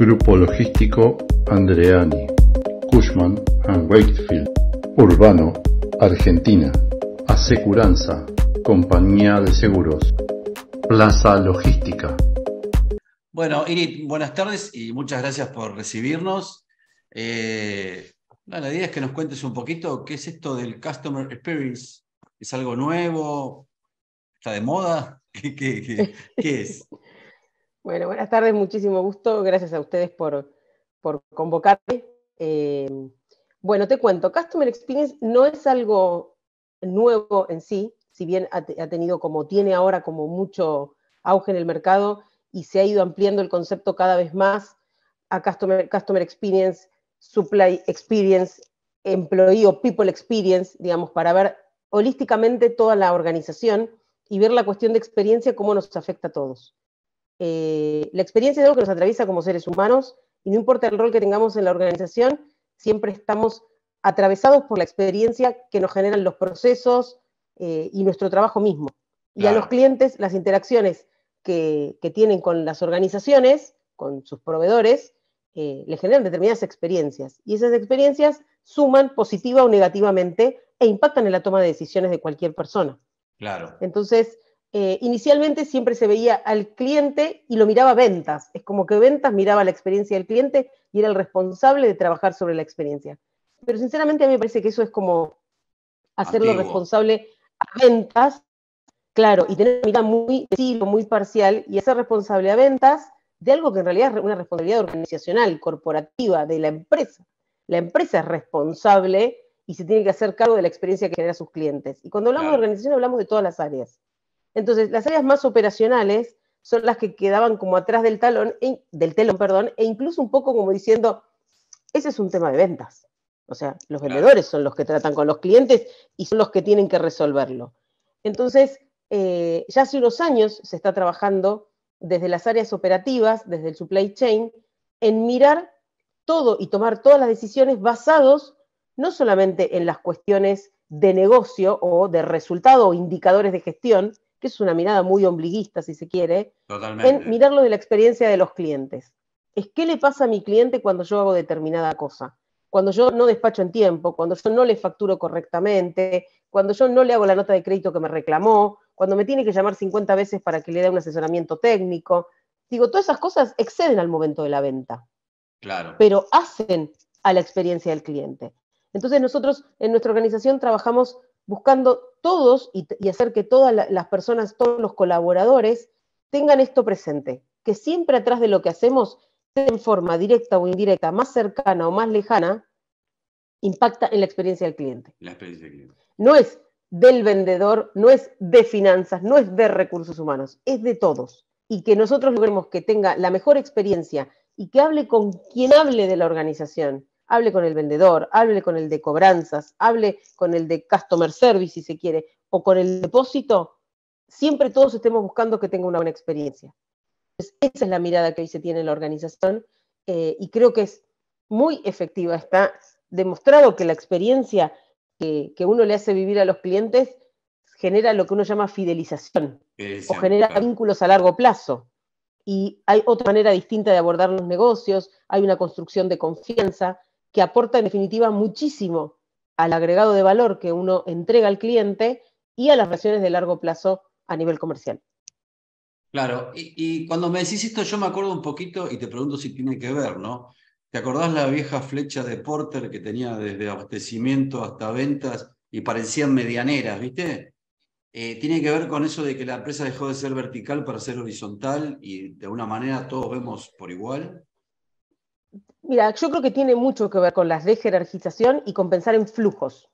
Grupo Logístico Andreani, Cushman and Wakefield, Urbano, Argentina, Aseguranza, Compañía de Seguros, Plaza Logística. Bueno, Init, buenas tardes y muchas gracias por recibirnos. Eh, la idea es que nos cuentes un poquito qué es esto del Customer Experience. ¿Es algo nuevo? ¿Está de moda? qué es? Bueno, buenas tardes, muchísimo gusto. Gracias a ustedes por, por convocarme. Eh, bueno, te cuento, Customer Experience no es algo nuevo en sí, si bien ha, tenido como tiene ahora como mucho auge en el mercado y se ha ido ampliando el concepto cada vez más a Customer, customer Experience, Supply Experience, Employee o People Experience, digamos, para ver holísticamente toda la organización y ver la cuestión de experiencia, cómo nos afecta a todos. Eh, la experiencia es algo que nos atraviesa como seres humanos y no importa el rol que tengamos en la organización, siempre estamos atravesados por la experiencia que nos generan los procesos eh, y nuestro trabajo mismo. Y a los clientes, las interacciones que, tienen con las organizaciones, con sus proveedores, eh, les generan determinadas experiencias. Y esas experiencias suman positiva o negativamente e impactan en la toma de decisiones de cualquier persona. Claro. Entonces, eh, inicialmente siempre se veía al cliente y lo miraba ventas. Es como que ventas miraba la experiencia del cliente y era el responsable de trabajar sobre la experiencia. Pero sinceramente a mí me parece que eso es como hacerlo responsable a ventas, claro, y tener una mirada muy muy parcial y hacer responsable a ventas de algo que en realidad es una responsabilidad organizacional, corporativa, de la empresa. La empresa es responsable y se tiene que hacer cargo de la experiencia que genera sus clientes. Y cuando hablamos de organización hablamos de todas las áreas. Entonces, las áreas más operacionales son las que quedaban como atrás del talón, e del telón, perdón, e incluso un poco como diciendo, ese es un tema de ventas. O sea, los vendedores son los que tratan con los clientes y son los que tienen que resolverlo. Entonces, eh, ya hace unos años se está trabajando desde las áreas operativas, desde el supply chain, en mirar todo y tomar todas las decisiones basados no solamente en las cuestiones de negocio o de resultado o indicadores de gestión, que es una mirada muy ombliguista, si se quiere, Totalmente. en mirarlo de la experiencia de los clientes. Es qué le pasa a mi cliente cuando yo hago determinada cosa, cuando yo no despacho en tiempo, cuando yo no le facturo correctamente, cuando yo no le hago la nota de crédito que me reclamó, cuando me tiene que llamar 50 veces para que le dé un asesoramiento técnico. Digo, todas esas cosas exceden al momento de la venta. Claro. Pero hacen a la experiencia del cliente. Entonces nosotros en nuestra organización trabajamos buscando todos y, hacer que todas las personas, todos los colaboradores, tengan esto presente, que siempre atrás de lo que hacemos, en forma directa o indirecta, más cercana o más lejana, impacta en la experiencia del cliente. La experiencia del cliente. No es del vendedor, no es de finanzas, no es de recursos humanos, es de todos. Y que nosotros logremos que tenga la mejor experiencia y que hable con quien hable de la organización hable con el vendedor, hable con el de cobranzas, hable con el de customer service si se quiere, o con el depósito, siempre todos estemos buscando que tenga una buena experiencia. esa es la mirada que hoy se tiene en la organización eh, y creo que es muy efectiva. Está demostrado que la experiencia que, uno le hace vivir a los clientes genera lo que uno llama fidelización o genera vínculos a largo plazo. Y hay otra manera distinta de abordar los negocios, hay una construcción de confianza, que aporta en definitiva muchísimo al agregado de valor que uno entrega al cliente y a las relaciones de largo plazo a nivel comercial. Claro, y, cuando me decís esto yo me acuerdo un poquito y te pregunto si tiene que ver, ¿no? ¿Te acordás la vieja flecha de Porter que tenía desde abastecimiento hasta ventas y parecían medianeras, ¿viste? Eh, tiene que ver con eso de que la empresa dejó de ser vertical para ser horizontal y de una manera todos vemos por igual. Mira, yo creo que tiene mucho que ver con las de jerarquización y con pensar en flujos,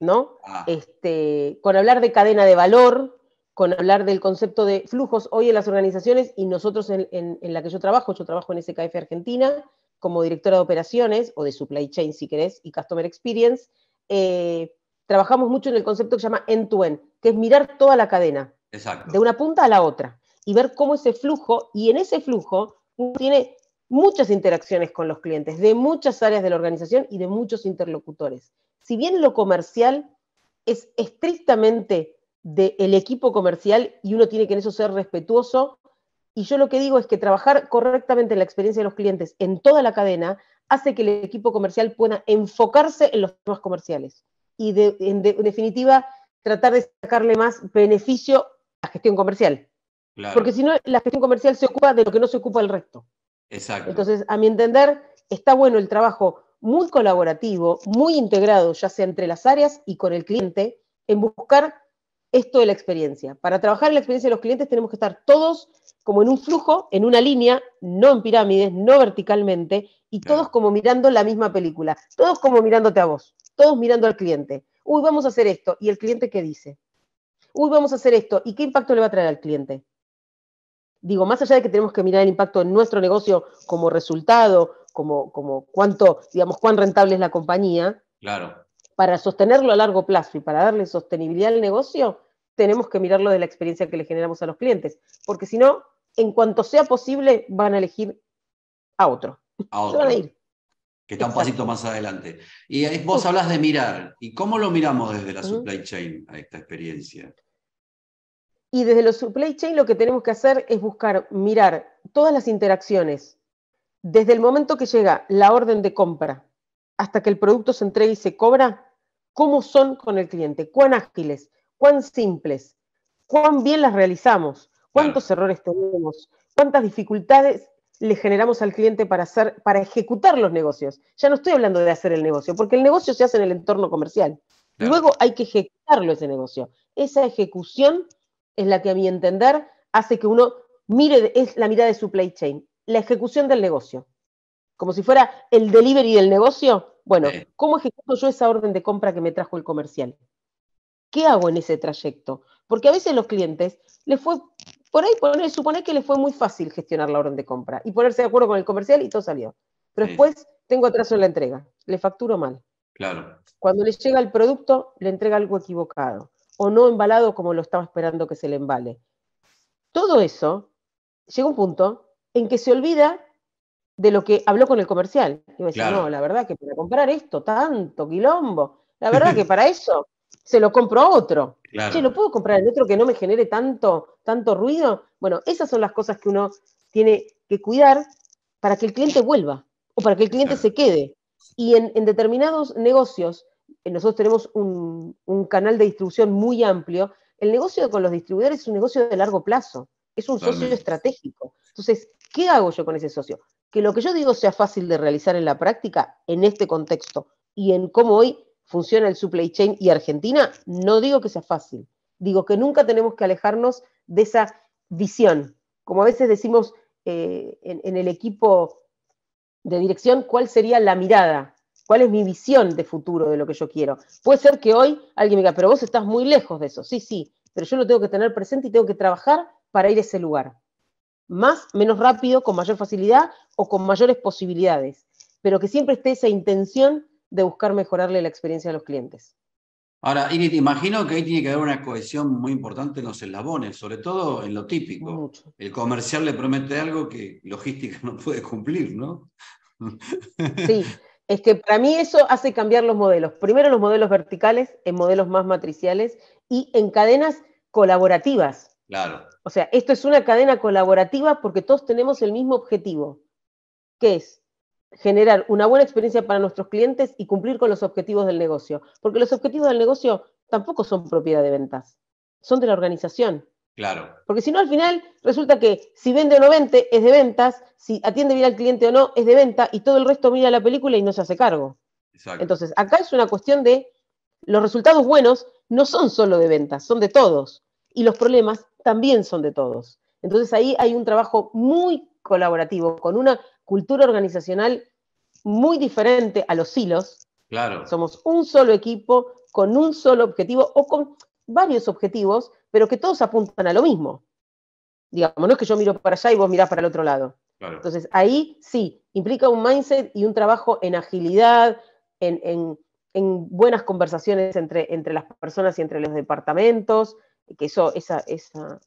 ¿no? Ah. Este, con hablar de cadena de valor, con hablar del concepto de flujos hoy en las organizaciones y nosotros en, la que yo trabajo, yo trabajo en SKF Argentina como directora de operaciones o de supply chain si querés y customer experience, eh, trabajamos mucho en el concepto que se llama end-to-end, que es mirar toda la cadena, de una punta a la otra, y ver cómo ese flujo, y en ese flujo uno tiene muchas interacciones con los clientes, de muchas áreas de la organización y de muchos interlocutores. Si bien lo comercial es estrictamente del equipo comercial y uno tiene que en eso ser respetuoso, y yo lo que digo es que trabajar correctamente la experiencia de los clientes en toda la cadena hace que el equipo comercial pueda enfocarse en los temas comerciales y en, definitiva tratar de sacarle más beneficio a la gestión comercial. Porque si no, la gestión comercial se ocupa de lo que no se ocupa el resto. Exacto. Entonces, a mi entender, está bueno el trabajo muy colaborativo, muy integrado, ya sea entre las áreas y con el cliente, en buscar esto de la experiencia. Para trabajar en la experiencia de los clientes tenemos que estar todos como en un flujo, en una línea, no en pirámides, no verticalmente, y todos como mirando la misma película, todos como mirándote a vos, todos mirando al cliente. Uy, vamos a hacer esto, y el cliente qué dice. Uy, vamos a hacer esto, y qué impacto le va a traer al cliente digo, más allá de que tenemos que mirar el impacto en nuestro negocio como resultado, como, como cuánto, digamos, cuán rentable es la compañía, claro. para sostenerlo a largo plazo y para darle sostenibilidad al negocio, tenemos que mirarlo de la experiencia que le generamos a los clientes, porque si no, en cuanto sea posible, van a elegir a otro. A otro. Que está un pasito más adelante. Y vos hablas de mirar. ¿Y cómo lo miramos desde la supply chain a esta experiencia? Y desde los supply chain lo que tenemos que hacer es buscar, mirar todas las interacciones, desde el momento que llega la orden de compra hasta que el producto se entrega y se cobra, cómo son con el cliente, cuán ágiles, cuán simples, cuán bien las realizamos, cuántos errores tenemos, cuántas dificultades le generamos al cliente para, hacer, para ejecutar los negocios. Ya no estoy hablando de hacer el negocio, porque el negocio se hace en el entorno comercial. Luego hay que ejecutarlo ese negocio. Esa ejecución es la que a mi entender hace que uno mire, es la mirada de supply chain, la ejecución del negocio. Como si fuera el delivery del negocio. Bueno, ¿cómo ejecuto yo esa orden de compra que me trajo el comercial? ¿Qué hago en ese trayecto? Porque a veces los clientes les fue, por ahí poner, suponer que les fue muy fácil gestionar la orden de compra y ponerse de acuerdo con el comercial y todo salió. Pero después tengo atraso en la entrega, le facturo mal. Claro. Cuando le llega el producto, le entrega algo equivocado o no embalado como lo estaba esperando que se le embale. Todo eso llega un punto en que se olvida de lo que habló con el comercial. Y me dice, no, la verdad que para comprar esto, tanto quilombo, la verdad que para eso se lo compro a otro. Claro. ¿lo puedo comprar el otro que no me genere tanto, tanto ruido? Bueno, esas son las cosas que uno tiene que cuidar para que el cliente vuelva o para que el cliente se quede. Y en, en determinados negocios eh, nosotros tenemos un, canal de distribución muy amplio. El negocio con los distribuidores es un negocio de largo plazo, es un socio estratégico. Entonces, ¿qué hago yo con ese socio? Que lo que yo digo sea fácil de realizar en la práctica, en este contexto y en cómo hoy funciona el supply chain y Argentina, no digo que sea fácil. Digo que nunca tenemos que alejarnos de esa visión. Como a veces decimos eh, en el equipo de dirección, ¿cuál sería la mirada? cuál es mi visión de futuro de lo que yo quiero. Puede ser que hoy alguien me diga, pero vos estás muy lejos de eso. Sí, sí, pero yo lo tengo que tener presente y tengo que trabajar para ir a ese lugar. Más, menos rápido, con mayor facilidad o con mayores posibilidades. Pero que siempre esté esa intención de buscar mejorarle la experiencia a los clientes. Ahora, te imagino que ahí tiene que haber una cohesión muy importante en los eslabones, sobre todo en lo típico. El comercial le promete algo que logística no puede cumplir, ¿no? Sí, Es que para mí eso hace cambiar los modelos. Primero los modelos verticales en modelos más matriciales y en cadenas colaborativas. Claro. O sea, esto es una cadena colaborativa porque todos tenemos el mismo objetivo, que es generar una buena experiencia para nuestros clientes y cumplir con los objetivos del negocio. Porque los objetivos del negocio tampoco son propiedad de ventas, son de la organización. Claro. Porque si no, al final resulta que si vende o no vende, es de ventas, si atiende bien al cliente o no, es de venta, y todo el resto mira la película y no se hace cargo. Exacto. Entonces, acá es una cuestión de los resultados buenos no son solo de ventas, son de todos. Y los problemas también son de todos. Entonces ahí hay un trabajo muy colaborativo, con una cultura organizacional muy diferente a los hilos. Claro. Somos un solo equipo, con un solo objetivo o con varios objetivos pero que todos apuntan a lo mismo. Digamos, no es que yo miro para allá y vos mirás para el otro lado. Entonces, ahí sí, implica un mindset y un trabajo en agilidad, en, buenas conversaciones entre, entre, las personas y entre los departamentos, que eso, esa,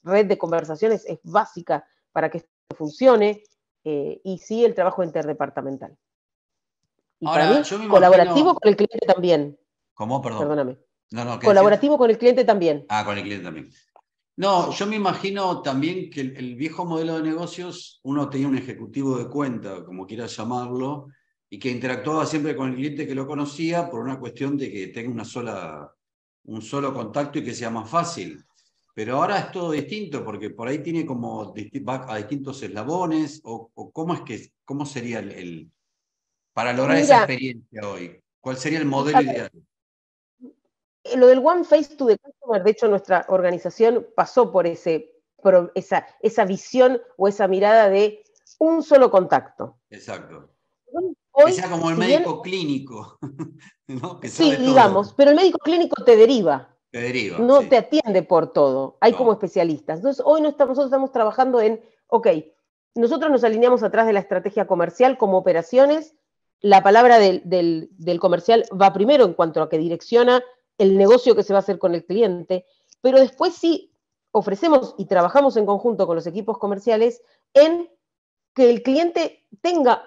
red de conversaciones es básica para que esto funcione, eh, y sí el trabajo interdepartamental. Ahora, colaborativo con el cliente también. ¿Cómo? Perdón. Perdóname. Colaborativo con el cliente también. Ah, con el cliente también. No, yo me imagino también que el, viejo modelo de negocios, uno tenía un ejecutivo de cuenta, como quiera llamarlo, y que interactuaba siempre con el cliente que lo conocía por una cuestión de que tenga una sola, un solo contacto y que sea más fácil. Pero ahora es todo distinto, porque por ahí tiene como a distintos eslabones, o, cómo es que, cómo sería el, para lograr esa experiencia hoy, ¿cuál sería el modelo ideal? lo del One Face to the Customer, de hecho nuestra organización pasó por, ese, esa, visión o esa mirada de un solo contacto. Exacto. Hoy, como el médico clínico. sí, digamos, pero el médico clínico te deriva. Te deriva. No te atiende por todo, hay como especialistas. Entonces, hoy no estamos, nosotros estamos trabajando en, ok, nosotros nos alineamos atrás de la estrategia comercial como operaciones, la palabra del comercial va primero en cuanto a que direcciona el negocio que se va a hacer con el cliente, pero después sí ofrecemos y trabajamos en conjunto con los equipos comerciales en que el cliente tenga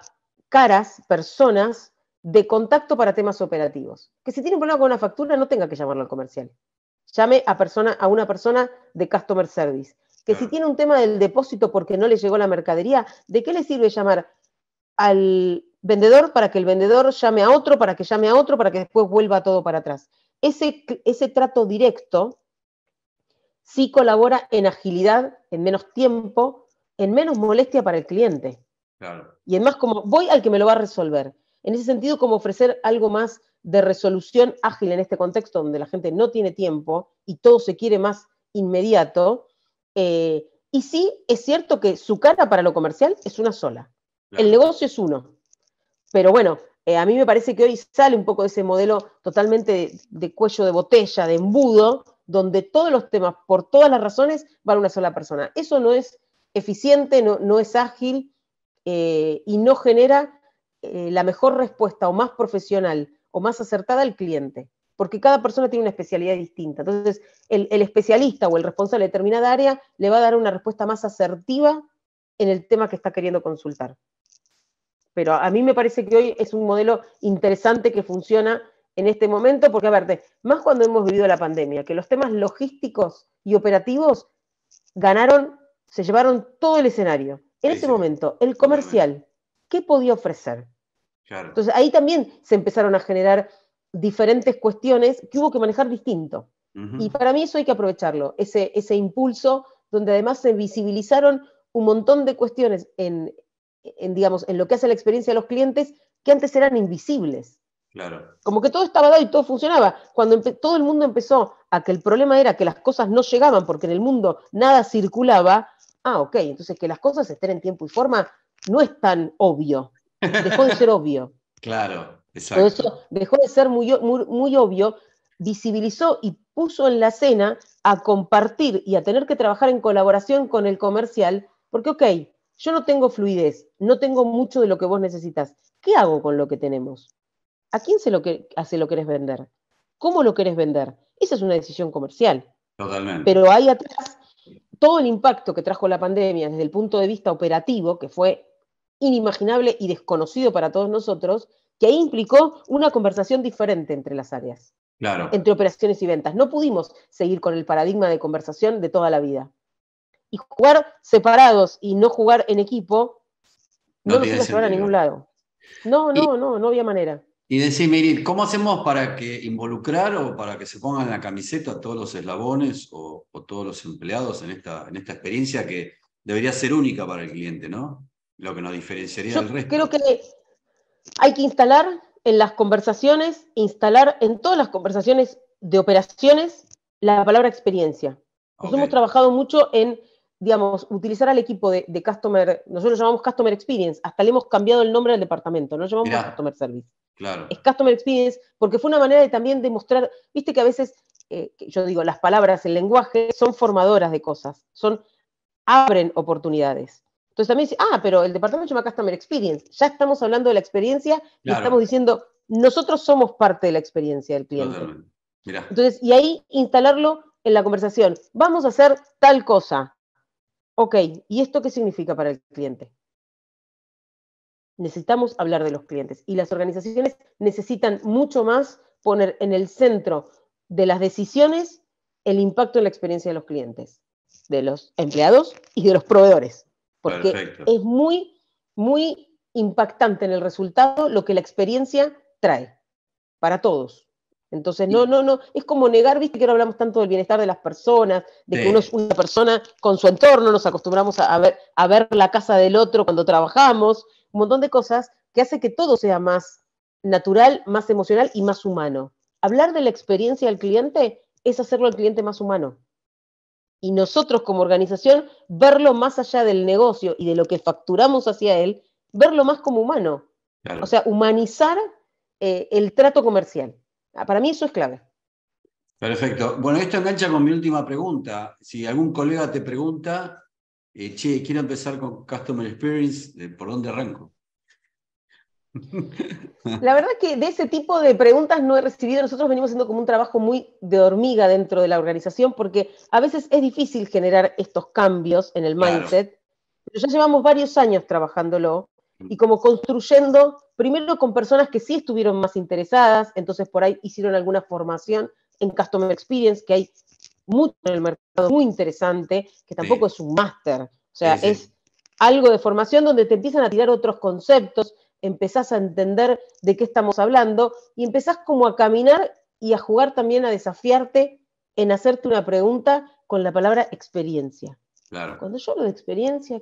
caras, personas de contacto para temas operativos. Que si tiene un problema con una factura no tenga que llamarlo al comercial. Llame a, persona, a una persona de customer service. Que si tiene un tema del depósito porque no le llegó la mercadería, ¿de qué le sirve llamar al vendedor para que el vendedor llame a otro, para que llame a otro, para que después vuelva todo para atrás? ese, ese trato directo sí colabora en agilidad, en menos tiempo, en menos molestia para el cliente. Y Y más como voy al que me lo va a resolver. En ese sentido, como ofrecer algo más de resolución ágil en este contexto donde la gente no tiene tiempo y todo se quiere más inmediato. Eh, y sí, es cierto que su cara para lo comercial es una sola. El negocio es uno. Pero bueno, eh, a mí me parece que hoy sale un poco de ese modelo totalmente de, cuello de botella, de embudo, donde todos los temas, por todas las razones, van a una sola persona. Eso no es eficiente, no, es ágil eh, y no genera eh, la mejor respuesta o más profesional o más acertada al cliente, porque cada persona tiene una especialidad distinta. Entonces, el especialista o el responsable de determinada área le va a dar una respuesta más asertiva en el tema que está queriendo consultar. Pero a mí me parece que hoy es un modelo interesante que funciona en este momento, porque, a ver, más cuando hemos vivido la pandemia, que los temas logísticos y operativos ganaron, se llevaron todo el escenario. En ese momento, el comercial, ¿qué podía ofrecer? Entonces, ahí también se empezaron a generar diferentes cuestiones que hubo que manejar distinto. Y para mí eso hay que aprovecharlo, ese, ese impulso donde además se visibilizaron un montón de cuestiones en, en, digamos, en lo que hace la experiencia de los clientes que antes eran invisibles. Claro. Como que todo estaba dado y todo funcionaba. Cuando todo el mundo empezó a que el problema era que las cosas no llegaban porque en el mundo nada circulaba, ah, ok, entonces que las cosas estén en tiempo y forma no es tan obvio. Dejó de ser obvio. Claro, exacto. Eso dejó de ser muy, muy, muy obvio, visibilizó y puso en la cena a compartir y a tener que trabajar en colaboración con el comercial, porque, ok, yo no tengo fluidez, no tengo mucho de lo que vos necesitas. ¿Qué hago con lo que tenemos? ¿A quién se lo, hace lo querés vender? ¿Cómo lo querés vender? Esa es una decisión comercial. Totalmente. Pero hay atrás, todo el impacto que trajo la pandemia desde el punto de vista operativo, que fue inimaginable y desconocido para todos nosotros, que ahí implicó una conversación diferente entre las áreas. Entre operaciones y ventas. No pudimos seguir con el paradigma de conversación de toda la vida y jugar separados y no jugar en equipo no, no nos iba a llevar a ningún lado. No, no, no, no había manera. Y decir ¿cómo hacemos para que involucrar o para que se pongan la camiseta todos los eslabones o, todos los empleados en esta, en esta experiencia que debería ser única para el cliente, ¿no? Lo que nos diferenciaría del resto. Creo que hay que instalar en las conversaciones, instalar en todas las conversaciones de operaciones la palabra experiencia. Nosotros hemos trabajado mucho en digamos, utilizar al equipo de, Customer, nosotros llamamos Customer Experience, hasta le hemos cambiado el nombre del departamento, no lo llamamos Customer Service. Claro. Es Customer Experience, porque fue una manera de también demostrar, viste que a veces, eh, yo digo, las palabras, el lenguaje, son formadoras de cosas, son, abren oportunidades. Entonces también dice, ah, pero el departamento se llama Customer Experience, ya estamos hablando de la experiencia y estamos diciendo, nosotros somos parte de la experiencia del cliente. Entonces, y ahí instalarlo en la conversación, vamos a hacer tal cosa, Ok, ¿y esto qué significa para el cliente? Necesitamos hablar de los clientes y las organizaciones necesitan mucho más poner en el centro de las decisiones el impacto en la experiencia de los clientes, de los empleados y de los proveedores, porque es muy, muy impactante en el resultado lo que la experiencia trae para todos. Entonces, no, no, no, es como negar, viste que ahora hablamos tanto del bienestar de las personas, de que uno es una persona con su entorno, nos acostumbramos a ver, a la casa del otro cuando trabajamos, un montón de cosas que hace que todo sea más natural, más emocional y más humano. Hablar de la experiencia del cliente es hacerlo al cliente más humano. Y nosotros como organización, verlo más allá del negocio y de lo que facturamos hacia él, verlo más como humano. O sea, humanizar eh, el trato comercial. Ah, para mí eso es clave. Perfecto. Bueno, esto engancha con mi última pregunta. Si algún colega te pregunta, eh, che, quiero empezar con Customer Experience, eh, ¿por dónde arranco? La verdad que de ese tipo de preguntas no he recibido. Nosotros venimos haciendo como un trabajo muy de hormiga dentro de la organización porque a veces es difícil generar estos cambios en el mindset, pero ya llevamos varios años trabajándolo y como construyendo primero con personas que sí estuvieron más interesadas, entonces por ahí hicieron alguna formación en Customer Experience, que hay mucho en el mercado, muy interesante, que tampoco es un máster, o sea, es algo de formación donde te empiezan a tirar otros conceptos, empezás a entender de qué estamos hablando y empezás como a caminar y a jugar también a desafiarte en hacerte una pregunta con la palabra experiencia. Claro. Cuando yo hablo de experiencia,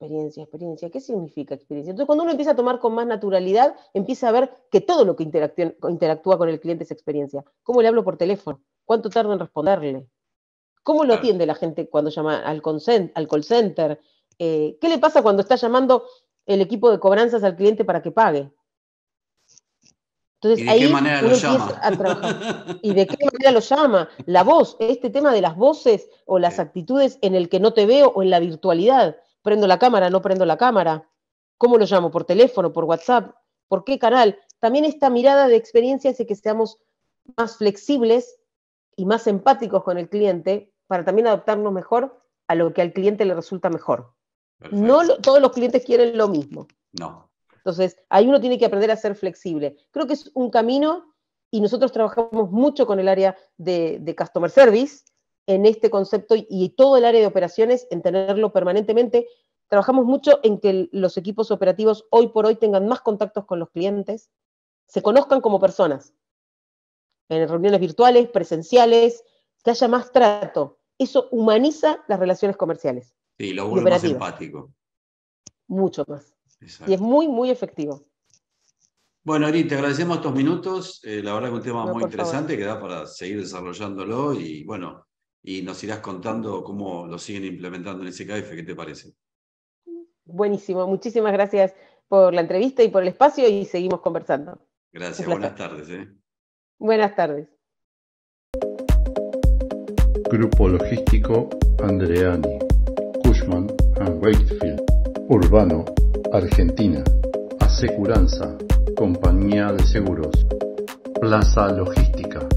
experiencia, experiencia. ¿Qué significa experiencia? Entonces, cuando uno empieza a tomar con más naturalidad, empieza a ver que todo lo que interactúa con el cliente es experiencia. ¿Cómo le hablo por teléfono? ¿Cuánto tarda en responderle? ¿Cómo lo atiende la gente cuando llama al, call center? Eh, ¿Qué le pasa cuando está llamando el equipo de cobranzas al cliente para que pague? Entonces, ¿Y de qué manera lo llama? ¿Y de qué manera lo llama? La voz, este tema de las voces o las actitudes en el que no te veo o en la virtualidad prendo la cámara, no prendo la cámara, cómo lo llamo, por teléfono, por WhatsApp, por qué canal. También esta mirada de experiencia hace que seamos más flexibles y más empáticos con el cliente para también adaptarnos mejor a lo que al cliente le resulta mejor. No todos los clientes quieren lo mismo. No. Entonces, ahí uno tiene que aprender a ser flexible. Creo que es un camino y nosotros trabajamos mucho con el área de customer service, en este concepto y, todo el área de operaciones en tenerlo permanentemente. Trabajamos mucho en que los equipos operativos hoy por hoy tengan más contactos con los clientes, se conozcan como personas, en reuniones virtuales, presenciales, que haya más trato. Eso humaniza las relaciones comerciales. Sí, lo vuelve más empático. Mucho más. Y es muy, muy efectivo. Bueno, Ari, te agradecemos estos minutos. Eh, la verdad que un tema muy interesante que da para seguir desarrollándolo y bueno, y nos irás contando cómo lo siguen implementando en el ¿Qué te parece? Buenísimo, muchísimas gracias por la entrevista y por el espacio y seguimos conversando. Gracias, buenas tardes. ¿eh? Buenas tardes. Grupo Logístico Andreani, Cushman and Wakefield, Urbano, Argentina, Aseguranza, Compañía de Seguros, Plaza Logística.